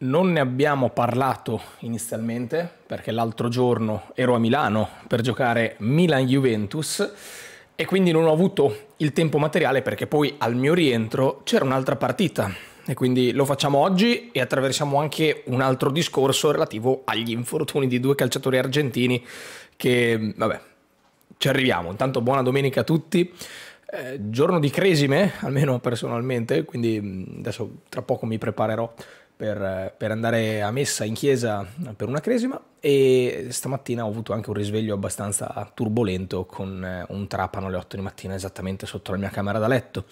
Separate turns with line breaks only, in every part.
Non ne abbiamo parlato inizialmente perché l'altro giorno ero a Milano per giocare Milan-Juventus e quindi non ho avuto il tempo materiale perché poi al mio rientro c'era un'altra partita e quindi lo facciamo oggi e attraversiamo anche un altro discorso relativo agli infortuni di due calciatori argentini che vabbè ci arriviamo. Intanto buona domenica a tutti. Eh, giorno di cresime, almeno personalmente, quindi mm, adesso tra poco mi preparerò per, per, andare a messa in chiesa per una cresima e stamattina ho avuto anche un risveglio abbastanza turbolento con eh, un trapano alle 8 di mattina esattamente sotto la mia camera da letto.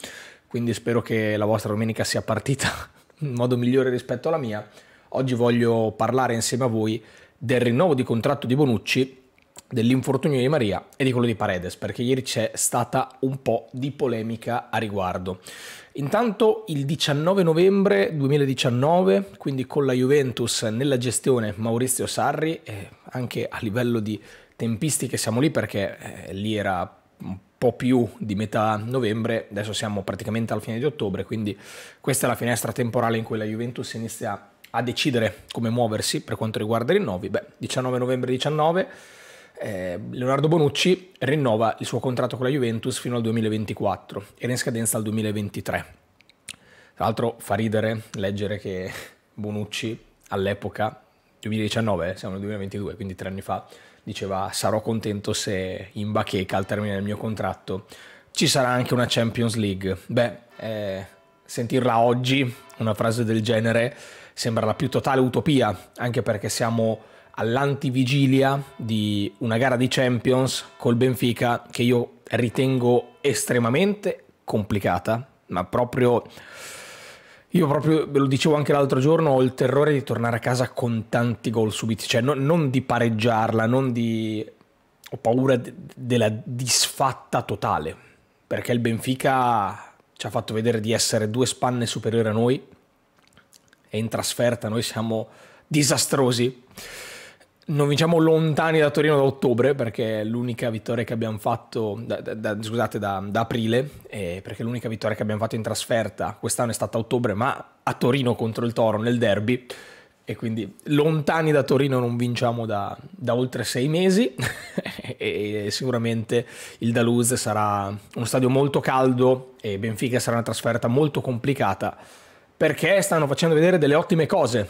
Quindi spero che la vostra domenica sia partita in modo migliore rispetto alla mia. Oggi voglio parlare insieme a voi del rinnovo di contratto di Bonucci dell'infortunio di Maria e di quello di Paredes, perché ieri c'è stata un po' di polemica a riguardo. Intanto il 19 novembre 2019, quindi con la Juventus nella gestione Maurizio Sarri, eh, anche a livello di tempistiche siamo lì perché eh, lì era un po' più di metà novembre, adesso siamo praticamente alla fine di ottobre, quindi questa è la finestra temporale in cui la Juventus inizia a decidere come muoversi per quanto riguarda i rinnovi. Beh, 19 novembre 19 eh, Leonardo Bonucci rinnova il suo contratto con la Juventus fino al 2024, era in scadenza al 2023. Tra l'altro fa ridere leggere che Bonucci all'epoca, 2019, eh, siamo nel 2022, quindi tre anni fa, diceva sarò contento se in bacheca al termine del mio contratto ci sarà anche una Champions League. Beh, eh, sentirla oggi, una frase del genere, sembra la più totale utopia, anche perché siamo all'antivigilia di una gara di Champions col Benfica che io ritengo estremamente complicata, ma proprio... Io proprio, ve lo dicevo anche l'altro giorno, ho il terrore di tornare a casa con tanti gol subiti, cioè no, non di pareggiarla, non di... ho paura de- della disfatta totale, perché il Benfica ci ha fatto vedere di essere due spanne superiori a noi e in trasferta noi siamo disastrosi non vinciamo lontani da Torino da ottobre, perché è l'unica vittoria che abbiamo fatto, da, da, scusate, da, da aprile, eh, perché l'unica vittoria che abbiamo fatto in trasferta quest'anno è stata a ottobre, ma a Torino contro il Toro nel derby. E quindi lontani da Torino non vinciamo da, da oltre sei mesi e sicuramente il Daluz sarà uno stadio molto caldo e Benfica sarà una trasferta molto complicata perché stanno facendo vedere delle ottime cose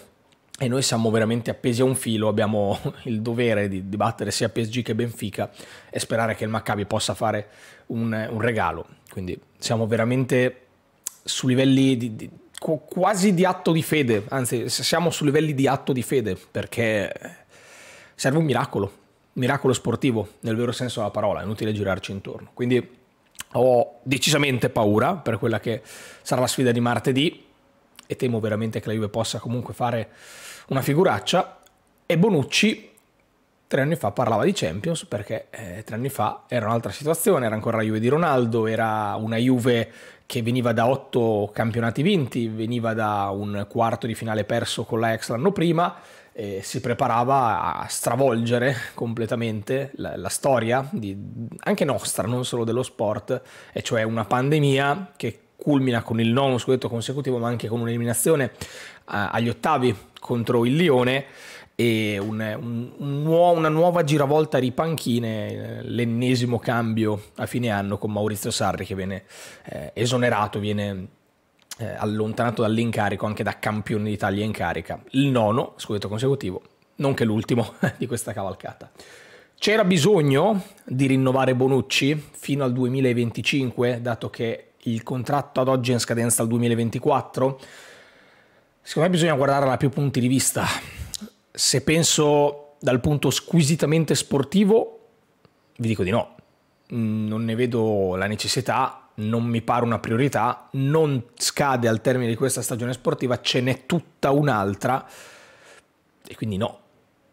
e noi siamo veramente appesi a un filo, abbiamo il dovere di, di battere sia PSG che Benfica e sperare che il Maccabi possa fare un, un regalo. Quindi siamo veramente su livelli di, di, quasi di atto di fede, anzi siamo su livelli di atto di fede perché serve un miracolo, miracolo sportivo nel vero senso della parola, è inutile girarci intorno. Quindi ho decisamente paura per quella che sarà la sfida di martedì, e temo veramente che la Juve possa comunque fare una figuraccia, e Bonucci tre anni fa parlava di Champions perché eh, tre anni fa era un'altra situazione, era ancora la Juve di Ronaldo, era una Juve che veniva da otto campionati vinti, veniva da un quarto di finale perso con la Ex l'anno prima, eh, si preparava a stravolgere completamente la, la storia, di, anche nostra, non solo dello sport, e cioè una pandemia che culmina con il nono scudetto consecutivo, ma anche con un'eliminazione eh, agli ottavi contro il Lione e un, un, un nuovo, una nuova giravolta di panchine, eh, l'ennesimo cambio a fine anno con Maurizio Sarri che viene eh, esonerato, viene eh, allontanato dall'incarico anche da campione d'Italia in carica, il nono scudetto consecutivo, nonché l'ultimo di questa cavalcata. C'era bisogno di rinnovare Bonucci fino al 2025, dato che il contratto ad oggi è in scadenza al 2024, secondo me bisogna guardare da più punti di vista. Se penso dal punto squisitamente sportivo, vi dico di no, non ne vedo la necessità, non mi pare una priorità, non scade al termine di questa stagione sportiva, ce n'è tutta un'altra e quindi no,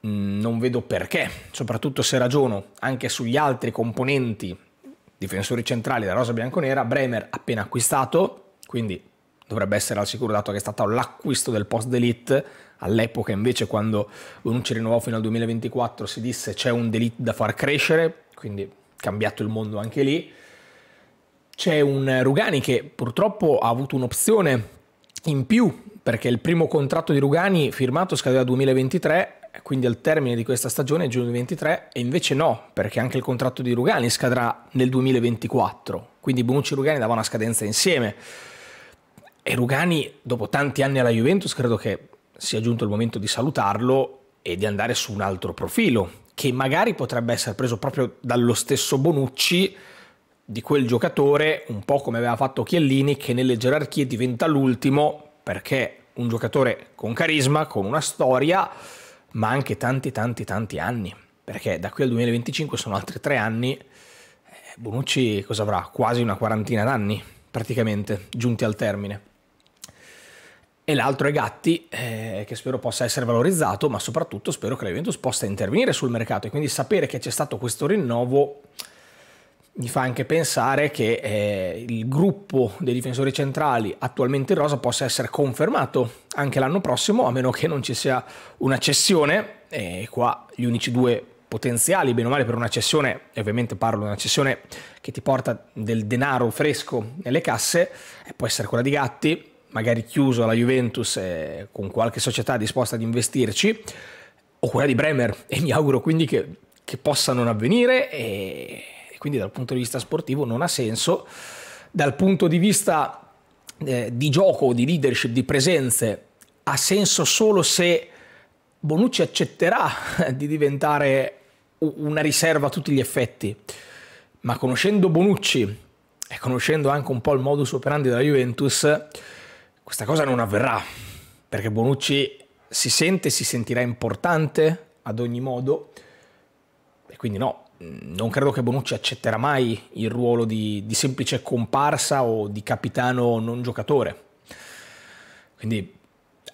non vedo perché, soprattutto se ragiono anche sugli altri componenti difensori centrali da rosa bianconera, Bremer appena acquistato, quindi dovrebbe essere al sicuro dato che è stato l'acquisto del post delete, all'epoca invece quando Bonucci rinnovò fino al 2024 si disse c'è un delete da far crescere, quindi cambiato il mondo anche lì. C'è un Rugani che purtroppo ha avuto un'opzione in più perché il primo contratto di Rugani firmato scadeva 2023 eh, quindi al termine di questa stagione, giugno 2023, e invece no, perché anche il contratto di Rugani scadrà nel 2024, quindi Bonucci e Rugani davano una scadenza insieme. E Rugani, dopo tanti anni alla Juventus, credo che sia giunto il momento di salutarlo e di andare su un altro profilo, che magari potrebbe essere preso proprio dallo stesso Bonucci, di quel giocatore, un po' come aveva fatto Chiellini, che nelle gerarchie diventa l'ultimo perché un giocatore con carisma, con una storia, ma anche tanti, tanti, tanti anni, perché da qui al 2025 sono altri tre anni, eh, Bonucci cosa avrà? Quasi una quarantina d'anni, praticamente, giunti al termine. E l'altro è Gatti, eh, che spero possa essere valorizzato, ma soprattutto spero che la Juventus possa intervenire sul mercato e quindi sapere che c'è stato questo rinnovo mi fa anche pensare che eh, il gruppo dei difensori centrali attualmente in rosa possa essere confermato anche l'anno prossimo, a meno che non ci sia una cessione. E qua gli unici due potenziali, bene o male, per una cessione, e ovviamente parlo di una cessione che ti porta del denaro fresco nelle casse, eh, può essere quella di Gatti, magari chiuso alla Juventus eh, con qualche società disposta ad investirci, o quella di Bremer, e mi auguro quindi che, che possa non avvenire. E quindi dal punto di vista sportivo non ha senso, dal punto di vista eh, di gioco, di leadership, di presenze, ha senso solo se Bonucci accetterà di diventare una riserva a tutti gli effetti, ma conoscendo Bonucci e conoscendo anche un po' il modus operandi della Juventus, questa cosa non avverrà, perché Bonucci si sente, e si sentirà importante ad ogni modo, e quindi no, Mm, non credo che Bonucci accetterà mai il ruolo di, di semplice comparsa o di capitano non giocatore. Quindi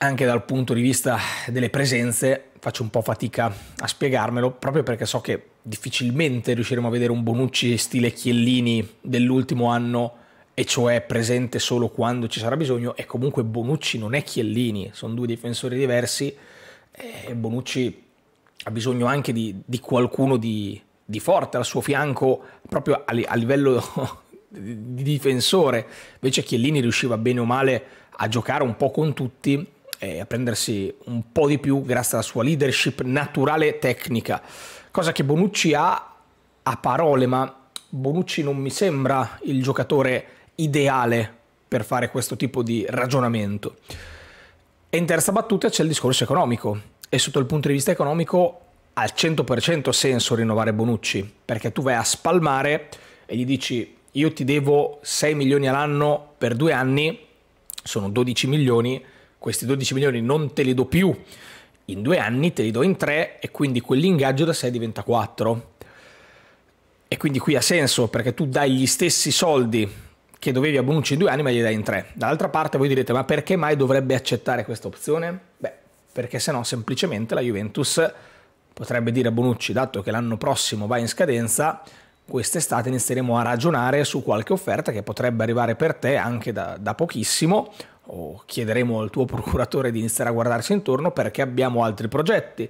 anche dal punto di vista delle presenze faccio un po' fatica a spiegarmelo, proprio perché so che difficilmente riusciremo a vedere un Bonucci stile Chiellini dell'ultimo anno, e cioè presente solo quando ci sarà bisogno, e comunque Bonucci non è Chiellini, sono due difensori diversi, e Bonucci ha bisogno anche di, di qualcuno di, di forte al suo fianco proprio a, livello di difensore. Invece Chiellini riusciva bene o male a giocare un po' con tutti e a prendersi un po' di più grazie alla sua leadership naturale e tecnica, cosa che Bonucci ha a parole, ma Bonucci non mi sembra il giocatore ideale per fare questo tipo di ragionamento. E in terza battuta c'è il discorso economico e sotto il punto di vista economico al 100% senso rinnovare Bonucci, perché tu vai a spalmare e gli dici io ti devo 6 milioni all'anno per due anni, sono 12 milioni, questi 12 milioni non te li do più in due anni, te li do in tre e quindi quell'ingaggio da 6 diventa 4. E quindi qui ha senso perché tu dai gli stessi soldi che dovevi a Bonucci in due anni ma gli dai in tre. Dall'altra parte voi direte ma perché mai dovrebbe accettare questa opzione? Beh, perché se no semplicemente la Juventus potrebbe dire Bonucci, dato che l'anno prossimo va in scadenza, quest'estate inizieremo a ragionare su qualche offerta che potrebbe arrivare per te anche da, da pochissimo o chiederemo al tuo procuratore di iniziare a guardarsi intorno perché abbiamo altri progetti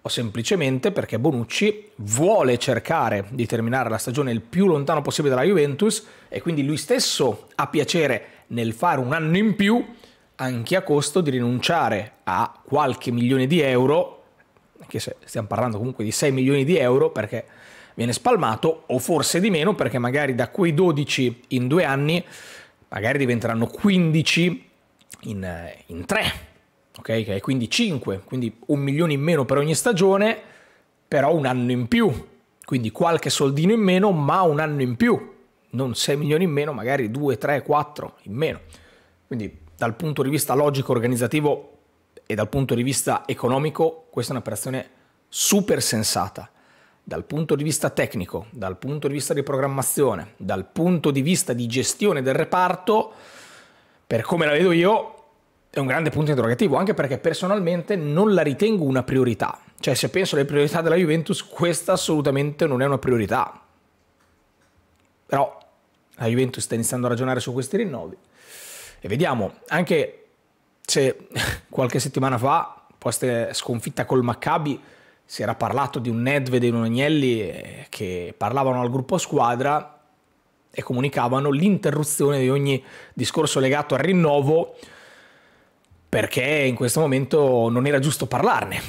o semplicemente perché Bonucci vuole cercare di terminare la stagione il più lontano possibile dalla Juventus e quindi lui stesso ha piacere nel fare un anno in più anche a costo di rinunciare a qualche milione di euro anche se stiamo parlando comunque di 6 milioni di euro perché viene spalmato, o forse di meno perché magari da quei 12 in due anni magari diventeranno 15 in, in tre, ok? Quindi 5, quindi un milione in meno per ogni stagione, però un anno in più, quindi qualche soldino in meno, ma un anno in più, non 6 milioni in meno, magari 2, 3, 4 in meno. Quindi dal punto di vista logico organizzativo e dal punto di vista economico questa è un'operazione super sensata. Dal punto di vista tecnico, dal punto di vista di programmazione, dal punto di vista di gestione del reparto, per come la vedo io, è un grande punto interrogativo, anche perché personalmente non la ritengo una priorità. Cioè, se penso alle priorità della Juventus, questa assolutamente non è una priorità. Però la Juventus sta iniziando a ragionare su questi rinnovi. E vediamo, anche cioè, qualche settimana fa, post sconfitta col Maccabi, si era parlato di un Nedved e un Agnelli eh, che parlavano al gruppo squadra e comunicavano l'interruzione di ogni discorso legato al rinnovo perché in questo momento non era giusto parlarne.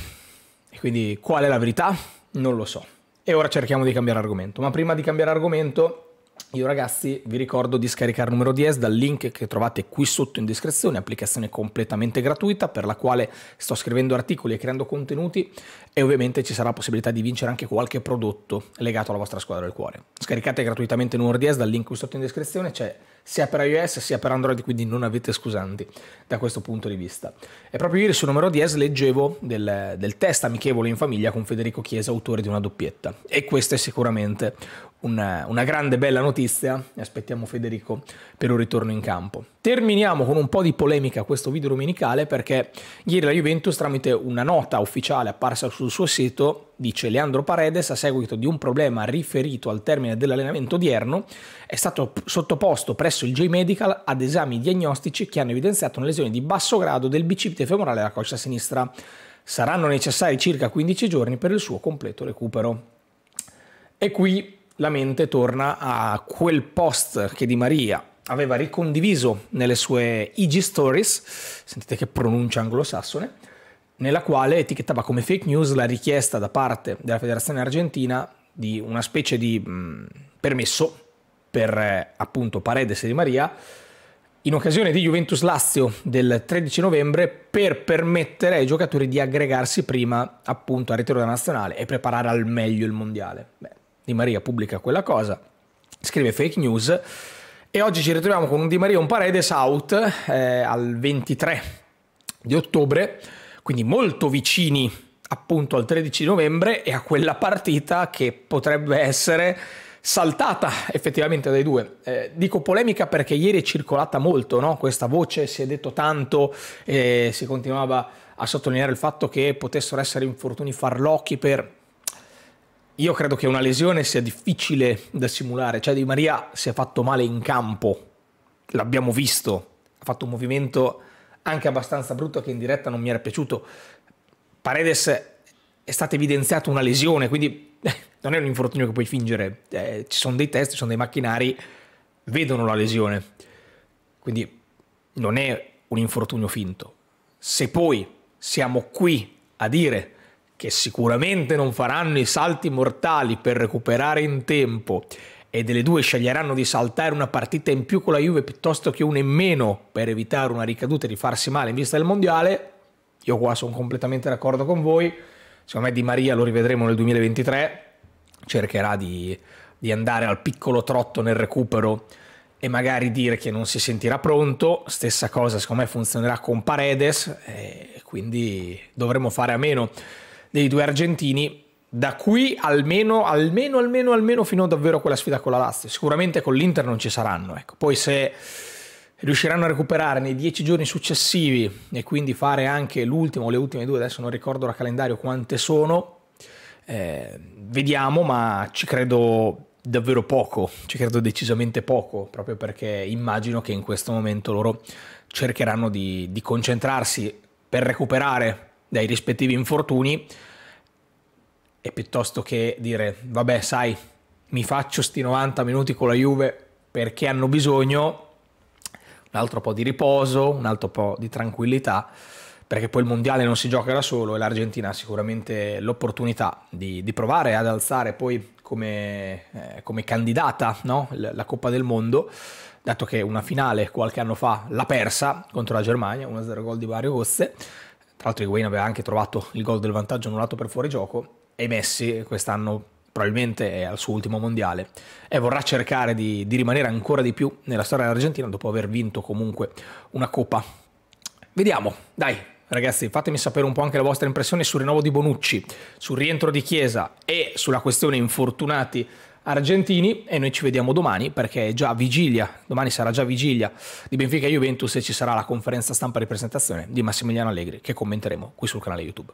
E quindi qual è la verità? Non lo so. E ora cerchiamo di cambiare argomento. Ma prima di cambiare argomento io ragazzi vi ricordo di scaricare numero 10 dal link che trovate qui sotto in descrizione, applicazione completamente gratuita per la quale sto scrivendo articoli e creando contenuti e ovviamente ci sarà la possibilità di vincere anche qualche prodotto legato alla vostra squadra del cuore. Scaricate gratuitamente numero 10 dal link qui sotto in descrizione, c'è cioè, sia per iOS sia per Android, quindi non avete scusanti da questo punto di vista. E proprio ieri su numero 10 leggevo del, del test amichevole in famiglia con Federico Chiesa, autore di una doppietta. E questa è sicuramente una, una grande bella notizia notizia e aspettiamo Federico per un ritorno in campo. Terminiamo con un po' di polemica questo video domenicale perché ieri la Juventus tramite una nota ufficiale apparsa sul suo sito dice Leandro Paredes a seguito di un problema riferito al termine dell'allenamento odierno è stato sottoposto presso il J-Medical ad esami diagnostici che hanno evidenziato una lesione di basso grado del bicipite femorale della coscia sinistra. Saranno necessari circa 15 giorni per il suo completo recupero. E qui la mente torna a quel post che Di Maria aveva ricondiviso nelle sue IG Stories, sentite che pronuncia anglosassone, nella quale etichettava come fake news la richiesta da parte della Federazione Argentina di una specie di mh, mm, permesso per eh, appunto Paredes e Di Maria in occasione di Juventus Lazio del 13 novembre per permettere ai giocatori di aggregarsi prima appunto al ritorno della nazionale e preparare al meglio il mondiale. Beh, di Maria pubblica quella cosa, scrive fake news e oggi ci ritroviamo con un Di Maria un Paredes out eh, al 23 di ottobre, quindi molto vicini appunto al 13 novembre e a quella partita che potrebbe essere saltata effettivamente dai due. Eh, dico polemica perché ieri è circolata molto no? questa voce, si è detto tanto e eh, si continuava a sottolineare il fatto che potessero essere infortuni farlocchi per io credo che una lesione sia difficile da simulare, cioè Di Maria si è fatto male in campo, l'abbiamo visto, ha fatto un movimento anche abbastanza brutto che in diretta non mi era piaciuto. Paredes è stata evidenziata una lesione, quindi non è un infortunio che puoi fingere, eh, ci sono dei test, ci sono dei macchinari, vedono la lesione, quindi non è un infortunio finto. Se poi siamo qui a dire che sicuramente non faranno i salti mortali per recuperare in tempo e delle due sceglieranno di saltare una partita in più con la Juve piuttosto che una in meno per evitare una ricaduta e di farsi male in vista del mondiale, io qua sono completamente d'accordo con voi. Secondo me Di Maria lo rivedremo nel 2023, cercherà di, di andare al piccolo trotto nel recupero e magari dire che non si sentirà pronto. Stessa cosa, secondo me funzionerà con Paredes, eh, quindi dovremo fare a meno dei due argentini da qui almeno, almeno, almeno, almeno fino davvero a quella sfida con la Lazio. Sicuramente con l'Inter non ci saranno. Ecco. Poi se riusciranno a recuperare nei dieci giorni successivi e quindi fare anche l'ultimo, le ultime due, adesso non ricordo la calendario quante sono, eh, vediamo, ma ci credo davvero poco, ci credo decisamente poco, proprio perché immagino che in questo momento loro cercheranno di, di concentrarsi per recuperare dai rispettivi infortuni e piuttosto che dire vabbè sai mi faccio sti 90 minuti con la Juve perché hanno bisogno un altro po' di riposo, un altro po' di tranquillità, perché poi il mondiale non si gioca da solo e l'Argentina ha sicuramente l'opportunità di, di, provare ad alzare poi come, eh, come candidata no? la Coppa del Mondo, dato che una finale qualche anno fa l'ha persa contro la Germania, 1-0 gol di Mario Gozze tra l'altro Higuain aveva anche trovato il gol del vantaggio annullato per fuorigioco e Messi quest'anno probabilmente è al suo ultimo mondiale e vorrà cercare di, di rimanere ancora di più nella storia dell'Argentina dopo aver vinto comunque una coppa. Vediamo, dai, Ragazzi, fatemi sapere un po' anche la vostra impressione sul rinnovo di Bonucci, sul rientro di Chiesa e sulla questione infortunati argentini e noi ci vediamo domani perché è già vigilia, domani sarà già vigilia di Benfica Juventus e ci sarà la conferenza stampa di presentazione di Massimiliano Allegri che commenteremo qui sul canale YouTube.